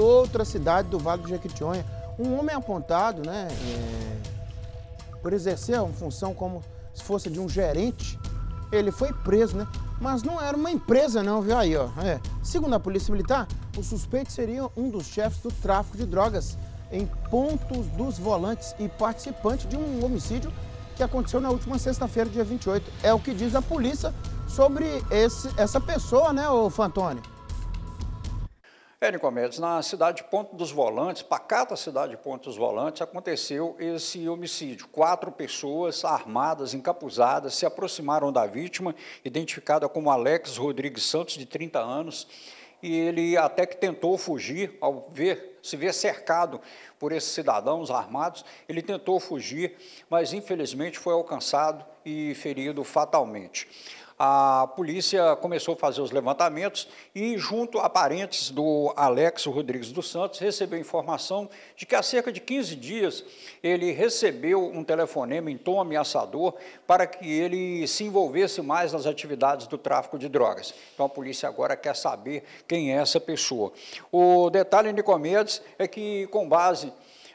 Outra cidade do Vale do Jequitinhonha, um homem apontado, né, é, por exercer uma função como se fosse de um gerente, ele foi preso, né? Mas não era uma empresa não, viu aí, ó. É. Segundo a Polícia Militar, o suspeito seria um dos chefes do tráfico de drogas em pontos dos volantes e participante de um homicídio que aconteceu na última sexta-feira, dia 28. É o que diz a polícia sobre esse, essa pessoa, né, o Fantoni? Nicomedes, na cidade de Ponto dos Volantes, pacata cidade de Ponto dos Volantes, aconteceu esse homicídio. Quatro pessoas armadas, encapuzadas, se aproximaram da vítima, identificada como Alex Rodrigues Santos, de 30 anos, e ele até que tentou fugir ao ver, se ver cercado por esses cidadãos armados, ele tentou fugir, mas infelizmente foi alcançado e ferido fatalmente a polícia começou a fazer os levantamentos e, junto a parentes do Alex Rodrigues dos Santos, recebeu informação de que há cerca de 15 dias ele recebeu um telefonema em tom ameaçador para que ele se envolvesse mais nas atividades do tráfico de drogas. Então a polícia agora quer saber quem é essa pessoa. O detalhe, Nicomedes, é que com base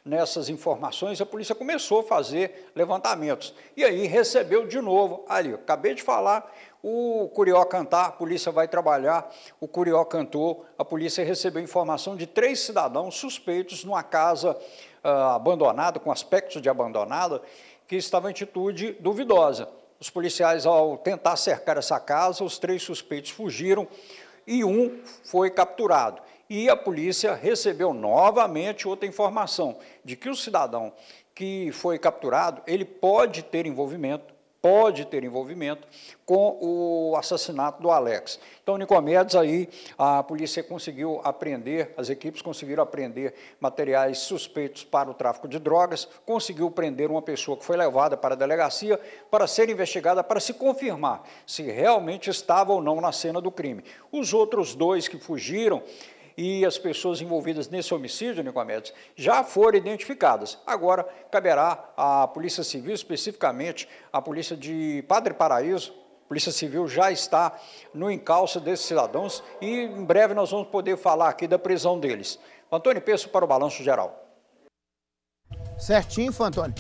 nessas informações, a polícia começou a fazer levantamentos. E aí recebeu de novo, ali, acabei de falar, o Curió cantar, a polícia vai trabalhar, o Curió cantou, a polícia recebeu informação de três cidadãos suspeitos numa casa ah, abandonada, com aspectos de abandonada, que estava em atitude duvidosa. Os policiais, ao tentar cercar essa casa, os três suspeitos fugiram e um foi capturado. E a polícia recebeu novamente outra informação de que o cidadão que foi capturado, ele pode ter envolvimento pode ter envolvimento com o assassinato do Alex. Então, Nicomedes, aí a polícia conseguiu apreender, as equipes conseguiram apreender materiais suspeitos para o tráfico de drogas, conseguiu prender uma pessoa que foi levada para a delegacia para ser investigada, para se confirmar se realmente estava ou não na cena do crime. Os outros dois que fugiram, e as pessoas envolvidas nesse homicídio, Nicomedes, já foram identificadas. Agora, caberá à Polícia Civil, especificamente à Polícia de Padre Paraíso, Polícia Civil já está no encalço desses cidadãos e em breve nós vamos poder falar aqui da prisão deles. Antônio Peço para o Balanço Geral. Certinho, Fantônio.